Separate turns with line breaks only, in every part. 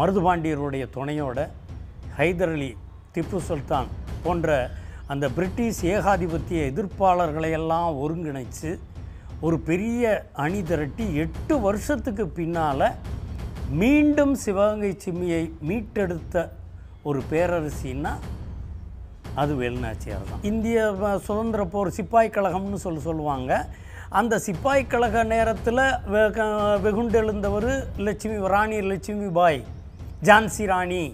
மருதுபாண்டியருடைய துணையோட ஹைதர் அலி திப்பு சுல்தான் போன்ற அந்த பிரிட்டிஷ் ஏகாதிபத்திய எதிர்ப்பாளர்களையெல்லாம் ஒருங்கிணைத்து ஒரு பெரிய அணி திரட்டி எட்டு வருஷத்துக்கு பின்னால் மீண்டும் சிவகங்கை சிம்மியை மீட்டெடுத்த ஒரு பேரரசின்னா அது வேலுநாச்சியார் தான் இந்திய சுதந்திர போர் சிப்பாய் கழகம்னு சொல்லி சொல்லுவாங்க அந்த சிப்பாய் கழக நேரத்தில் வெகுண்டெழுந்தவர் லட்சுமி ராணி லட்சுமி பாய் ஜான்சி ராணி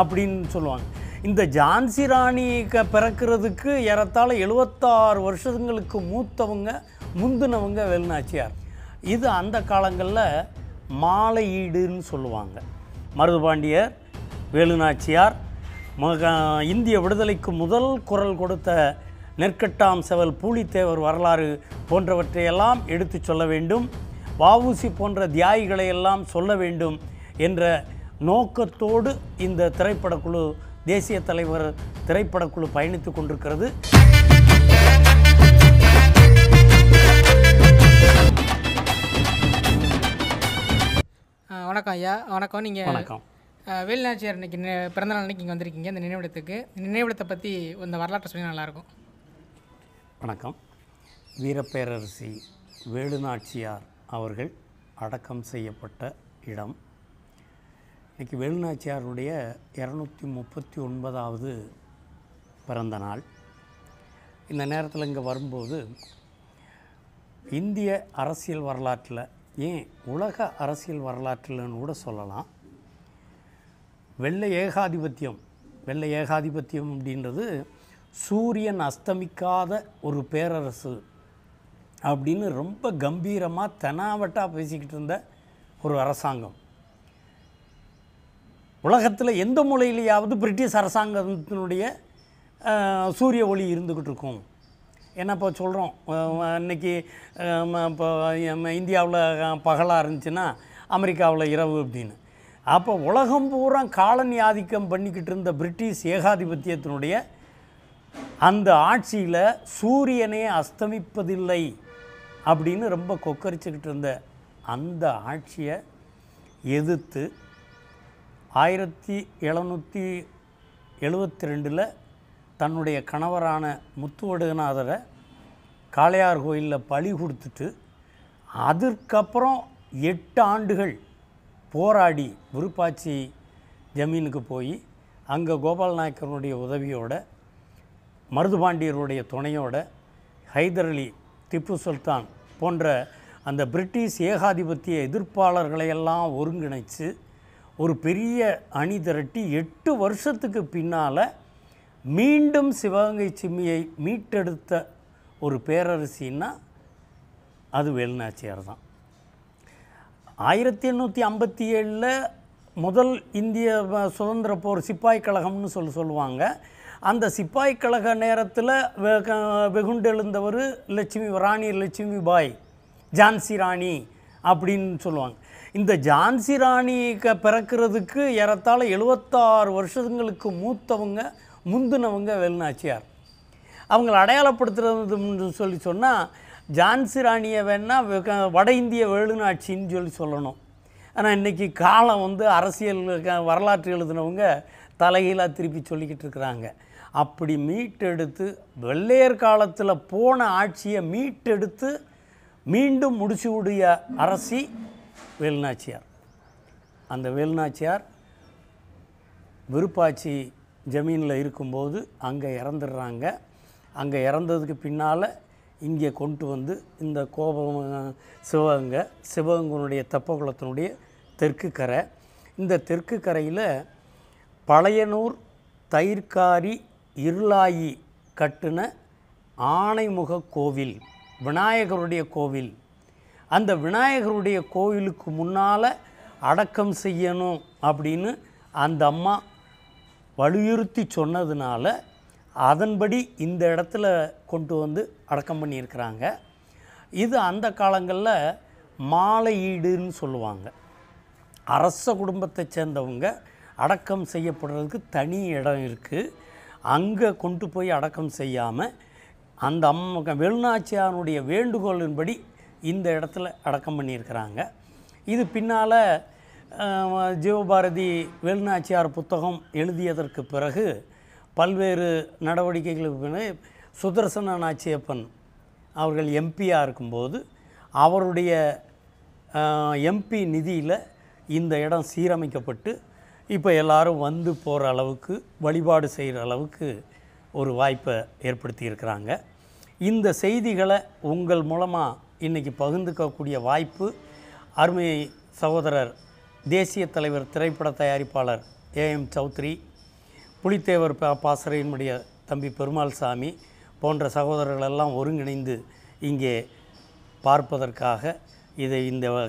அப்படின்னு சொல்லுவாங்க இந்த ஜான்சி ராணி க பிறக்கிறதுக்கு ஏறத்தாழ எழுபத்தாறு வருஷங்களுக்கு மூத்தவங்க முந்தினவங்க வெளிநாச்சியார் இது அந்த காலங்களில் மாலையீடுன்னு சொல்லுவாங்க மருதுபாண்டியர் வேலுநாச்சியார் மக இந்திய விடுதலைக்கு முதல் குரல் கொடுத்த நெற்கட்டாம் செவல் பூலித்தேவர் வரலாறு போன்றவற்றையெல்லாம் எடுத்து சொல்ல வேண்டும் வாவூசி போன்ற தியாகிகளை எல்லாம் சொல்ல வேண்டும் என்ற நோக்கத்தோடு இந்த திரைப்படக்குழு தேசிய தலைவர் திரைப்படக்குழு பயணித்து கொண்டிருக்கிறது வணக்கம் ஐயா வணக்கம் நீங்கள் வணக்கம் வேலுநாச்சியார் இன்னைக்கு பிறந்தநாள் அன்னைக்கு இங்கே வந்திருக்கீங்க இந்த நினைவிடத்துக்கு நினைவிடத்தை பற்றி இந்த வரலாற்றை சொல்லி நல்லாயிருக்கும் வணக்கம் வீரப்பேரரசி வேலுநாச்சியார் அவர்கள் அடக்கம் செய்யப்பட்ட இடம் இன்றைக்கி வேலுநாச்சியாருடைய இரநூத்தி முப்பத்தி ஒன்பதாவது பிறந்த நாள் இந்த நேரத்தில் இங்கே வரும்போது இந்திய அரசியல் வரலாற்றில் ஏன் உலக அரசியல் வரலாற்றில்னு கூட சொல்லலாம் வெள்ளை ஏகாதிபத்தியம் வெள்ளை ஏகாதிபத்தியம் அப்படின்றது சூரியன் அஸ்தமிக்காத ஒரு பேரரசு அப்படின்னு ரொம்ப கம்பீரமாக தெனாவட்டாக பேசிக்கிட்டு இருந்த ஒரு அரசாங்கம் உலகத்தில் எந்த மூலையிலேயாவது பிரிட்டிஷ் அரசாங்கத்தினுடைய சூரிய ஒளி இருந்துக்கிட்டு இருக்கும் ஏன்னா இப்போ சொல்கிறோம் இன்றைக்கி இப்போ இந்தியாவில் பகலாக இருந்துச்சுன்னா அமெரிக்காவில் இரவு அப்படின்னு அப்போ உலகம் பூரா காலனி ஆதிக்கம் பண்ணிக்கிட்டு இருந்த பிரிட்டிஷ் ஏகாதிபத்தியத்தினுடைய அந்த ஆட்சியில் சூரியனே அஸ்தமிப்பதில்லை அப்படின்னு ரொம்ப கொக்கரிச்சுக்கிட்டு இருந்த அந்த ஆட்சியை எதிர்த்து ஆயிரத்தி எழுநூற்றி எழுபத்தி ரெண்டில் தன்னுடைய கணவரான முத்துவடுகநாதரை காளையார் கோயிலில் பழி கொடுத்துட்டு அதற்கப்புறம் எட்டு ஆண்டுகள் போராடி விருப்பாச்சி ஜமீனுக்கு போய் அங்கே கோபால் நாயக்கருடைய உதவியோட மருதுபாண்டியருடைய துணையோட ஹைதர் அலி திப்பு சுல்தான் போன்ற அந்த பிரிட்டிஷ் ஏகாதிபத்திய எதிர்ப்பாளர்களையெல்லாம் ஒருங்கிணைத்து ஒரு பெரிய அணி திரட்டி எட்டு வருஷத்துக்கு பின்னால் மீண்டும் சிவகங்கை சிம்மியை மீட்டெடுத்த ஒரு பேரரசின்னா அது வேலுநாச்சியார் தான் ஆயிரத்தி எண்ணூற்றி ஐம்பத்தி ஏழில் முதல் இந்திய சுதந்திர போர் சிப்பாய் கழகம்னு சொல்லி சொல்லுவாங்க அந்த சிப்பாய் கழக நேரத்தில் வெகுண்டெழுந்தவர் லட்சுமி ராணி லட்சுமி பாய் ஜான்சி ராணி அப்படின்னு சொல்லுவாங்க இந்த ஜான்சி ராணி க பிறக்கிறதுக்கு ஏறத்தாழ எழுபத்தாறு வருஷங்களுக்கு மூத்தவங்க முந்தினவங்க வெளிநாச்சியார் அவங்களை அடையாளப்படுத்துறதுன்னு சொல்லி சொன்னால் ஜான்சி ராணியை வேணால் வட இந்திய வேலுநாட்சின்னு சொல்லி சொல்லணும் ஆனால் இன்றைக்கி காலம் வந்து அரசியல் வரலாற்று எழுதினவங்க தலைகீழாக திருப்பி சொல்லிக்கிட்டு இருக்கிறாங்க அப்படி மீட்டெடுத்து வெள்ளையர் காலத்தில் போன ஆட்சியை மீட்டெடுத்து மீண்டும் முடிச்சு அரசி வேலுநாச்சியார் அந்த வேலுநாச்சியார் விருப்பாச்சி ஜமீனில் இருக்கும்போது அங்கே இறந்துடுறாங்க அங்கே இறந்ததுக்கு பின்னால் இங்கே கொண்டு வந்து இந்த கோபம் சிவகங்கை சிவகங்கனுடைய தெப்பகுளத்தினுடைய தெற்கு கரை இந்த தெற்கு கரையில் பழையனூர் தயிர்காரி இருளாயி கட்டுன ஆணைமுக கோவில் விநாயகருடைய கோவில் அந்த விநாயகருடைய கோயிலுக்கு முன்னால் அடக்கம் செய்யணும் அப்படின்னு அந்த அம்மா வலியுறுத்தி சொன்னதுனால அதன்படி இந்த இடத்துல கொண்டு வந்து அடக்கம் பண்ணியிருக்கிறாங்க இது அந்த காலங்களில் மாலையீடுன்னு சொல்லுவாங்க அரச குடும்பத்தை சேர்ந்தவங்க அடக்கம் செய்யப்படுறதுக்கு தனி இடம் இருக்குது அங்கே கொண்டு போய் அடக்கம் செய்யாமல் அந்த அம்மா வெளுநாச்சியானுடைய வேண்டுகோளின்படி இந்த இடத்துல அடக்கம் பண்ணியிருக்கிறாங்க இது பின்னால் ஜீவபாரதி வெளிநாச்சியார் புத்தகம் எழுதியதற்கு பிறகு பல்வேறு நடவடிக்கைகளுக்கு பிறகு சுதர்சன நாச்சியப்பன் அவர்கள் எம்பியாக இருக்கும்போது அவருடைய எம்பி நிதியில் இந்த இடம் சீரமைக்கப்பட்டு இப்போ எல்லோரும் வந்து போகிற அளவுக்கு வழிபாடு செய்கிற அளவுக்கு ஒரு வாய்ப்பை ஏற்படுத்தியிருக்கிறாங்க இந்த செய்திகளை உங்கள் மூலமாக இன்றைக்கி பகிர்ந்துக்கக்கூடிய வாய்ப்பு அருமை சகோதரர் தேசிய தலைவர் திரைப்பட தயாரிப்பாளர் ஏ எம் சௌத்ரி புலித்தேவர் பாசரையினுடைய தம்பி பெருமாள் சாமி போன்ற சகோதரர்களெல்லாம் ஒருங்கிணைந்து இங்கே பார்ப்பதற்காக இதை இந்த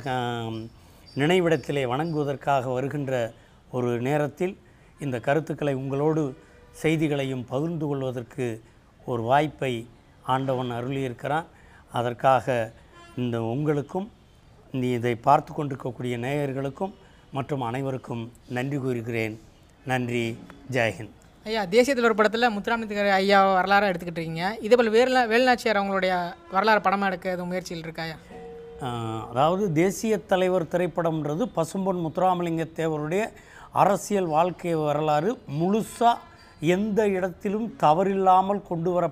நினைவிடத்திலே வணங்குவதற்காக வருகின்ற ஒரு நேரத்தில் இந்த கருத்துக்களை உங்களோடு செய்திகளையும் பகிர்ந்து கொள்வதற்கு ஒரு வாய்ப்பை ஆண்டவன் அருளியிருக்கிறான் அதற்காக இந்த உங்களுக்கும் நீ இதை பார்த்து கொண்டிருக்கக்கூடிய நேயர்களுக்கும் மற்றும் அனைவருக்கும் நன்றி கூறுகிறேன் நன்றி ஜெயஹிந்த் ஐயா தேசிய தலைவர் படத்தில் முத்துராமலிங்கர் ஐயா வரலாறாக எடுத்துக்கிட்டு இருக்கீங்க இதே போல் வேறு வேலுநாச்சியார் அவங்களுடைய வரலாறு படமாக எடுக்க எதுவும் முயற்சியில் இருக்காயா அதாவது தேசிய தலைவர் திரைப்படம்ன்றது பசும்பொன் முத்துராமலிங்க தேவருடைய அரசியல் வாழ்க்கை வரலாறு முழுசாக எந்த இடத்திலும் தவறில்லாமல் கொண்டு வர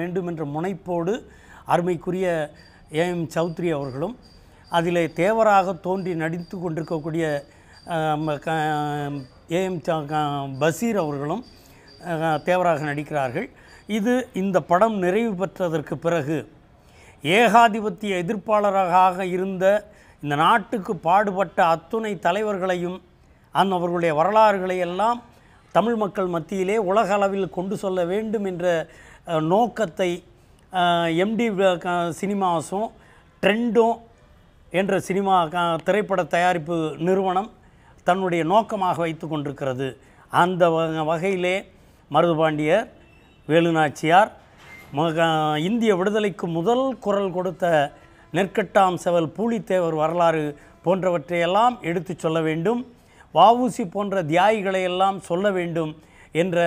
வேண்டும் என்ற முனைப்போடு அருமைக்குரிய ஏஎம் சௌத்ரி அவர்களும் அதில் தேவராக தோன்றி நடித்து கொண்டிருக்கக்கூடிய ஏஎம் பசீர் அவர்களும் தேவராக நடிக்கிறார்கள் இது இந்த படம் நிறைவு பெற்றதற்கு பிறகு ஏகாதிபத்திய எதிர்ப்பாளராக இருந்த இந்த நாட்டுக்கு பாடுபட்ட அத்துணை தலைவர்களையும் அந் அவர்களுடைய வரலாறுகளை எல்லாம் தமிழ் மக்கள் மத்தியிலே உலக அளவில் கொண்டு சொல்ல வேண்டும் என்ற நோக்கத்தை எம்டி சினிமாஸும் ட்ரெண்டும் என்ற சினிமா திரைப்பட தயாரிப்பு நிறுவனம் தன்னுடைய நோக்கமாக வைத்து கொண்டிருக்கிறது அந்த வகையிலே மருதுபாண்டியர் வேலுநாச்சியார் இந்திய விடுதலைக்கு முதல் குரல் கொடுத்த நெற்கட்டாம் செவல் பூலித்தேவர் வரலாறு போன்றவற்றையெல்லாம் எடுத்து சொல்ல வேண்டும் வாவூசி போன்ற தியாயிகளை எல்லாம் சொல்ல வேண்டும் என்ற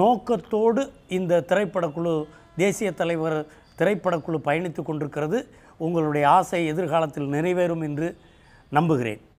நோக்கத்தோடு இந்த திரைப்படக்குழு தேசிய தலைவர் திரைப்படக்குழு பயணித்து கொண்டிருக்கிறது உங்களுடைய ஆசை எதிர்காலத்தில் நிறைவேறும் என்று நம்புகிறேன்